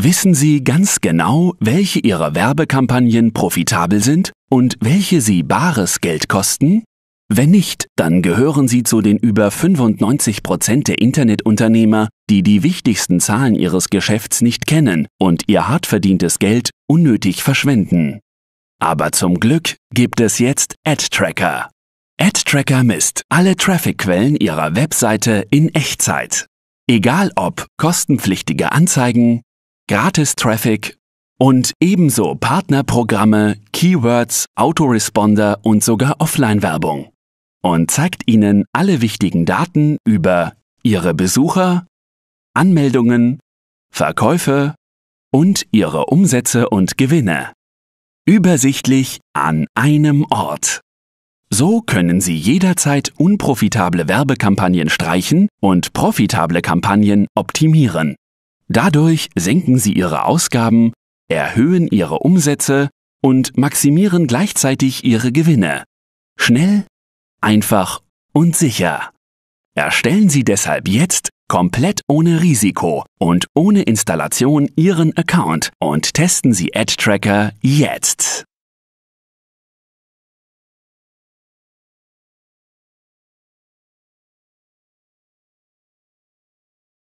Wissen Sie ganz genau, welche Ihrer Werbekampagnen profitabel sind und welche Sie bares Geld kosten? Wenn nicht, dann gehören Sie zu den über 95 Prozent der Internetunternehmer, die die wichtigsten Zahlen ihres Geschäfts nicht kennen und ihr hart verdientes Geld unnötig verschwenden. Aber zum Glück gibt es jetzt AdTracker. AdTracker misst alle Trafficquellen Ihrer Webseite in Echtzeit. Egal ob kostenpflichtige Anzeigen, Gratis-Traffic und ebenso Partnerprogramme, Keywords, Autoresponder und sogar Offline-Werbung und zeigt Ihnen alle wichtigen Daten über Ihre Besucher, Anmeldungen, Verkäufe und Ihre Umsätze und Gewinne. Übersichtlich an einem Ort. So können Sie jederzeit unprofitable Werbekampagnen streichen und profitable Kampagnen optimieren. Dadurch senken sie ihre Ausgaben, erhöhen ihre Umsätze und maximieren gleichzeitig ihre Gewinne. Schnell, einfach und sicher. Erstellen Sie deshalb jetzt komplett ohne Risiko und ohne Installation Ihren Account und testen Sie AdTracker jetzt.